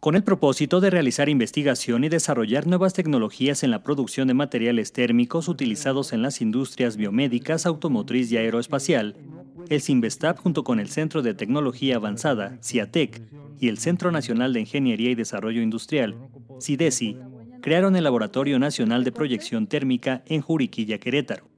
con el propósito de realizar investigación y desarrollar nuevas tecnologías en la producción de materiales térmicos utilizados en las industrias biomédicas, automotriz y aeroespacial, el CIMBESTAP junto con el Centro de Tecnología Avanzada, CIATEC, y el Centro Nacional de Ingeniería y Desarrollo Industrial, CIDESI, crearon el Laboratorio Nacional de Proyección Térmica en Juriquilla, Querétaro.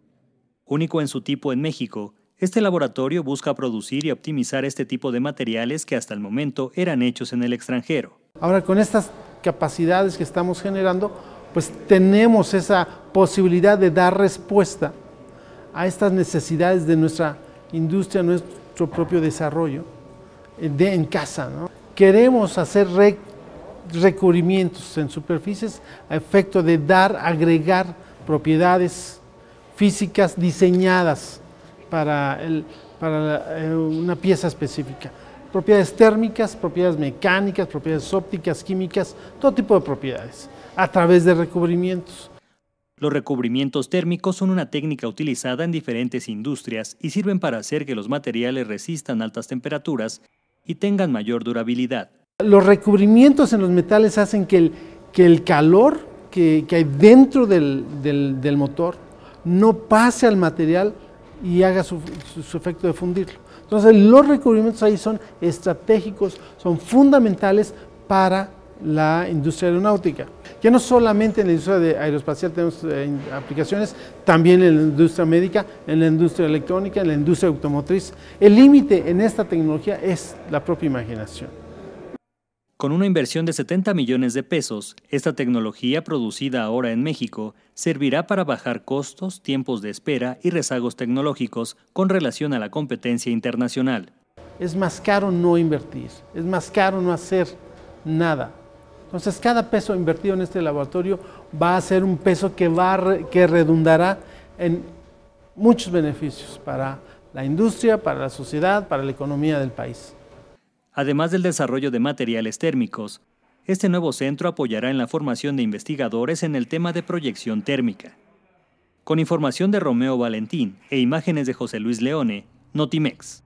Único en su tipo en México, este laboratorio busca producir y optimizar este tipo de materiales que hasta el momento eran hechos en el extranjero. Ahora, con estas capacidades que estamos generando, pues tenemos esa posibilidad de dar respuesta a estas necesidades de nuestra industria, nuestro propio desarrollo eh, en casa. Queremos hacer recubrimientos en superficies a efecto de dar, agregar propiedades físicas diseñadas para, eh, una pieza específica propiedades térmicas, propiedades mecánicas, propiedades ópticas, químicas, todo tipo de propiedades, a través de recubrimientos. Los recubrimientos térmicos son una técnica utilizada en diferentes industrias y sirven para hacer que los materiales resistan altas temperaturas y tengan mayor durabilidad. Los recubrimientos en los metales hacen que el, que el calor que, hay dentro del, motor no pase al material y haga su efecto de fundirlo. Entonces los recubrimientos ahí son estratégicos, son fundamentales para la industria aeronáutica. Ya no solamente en la industria de aeroespacial tenemos eh, aplicaciones, también en la industria médica, en la industria electrónica, en la industria automotriz. El límite en esta tecnología es la propia imaginación. Con una inversión de 70 millones de pesos, esta tecnología producida ahora en México servirá para bajar costos, tiempos de espera y rezagos tecnológicos con relación a la competencia internacional. Es más caro no invertir, es más caro no hacer nada. Entonces cada peso invertido en este laboratorio va a ser un peso que, que redundará en muchos beneficios para la industria, para la sociedad, para la economía del país además del desarrollo de materiales térmicos. Este nuevo centro apoyará en la formación de investigadores en el tema de proyección térmica. Con información de Romeo Valentín e imágenes de José Luis Leone, Notimex.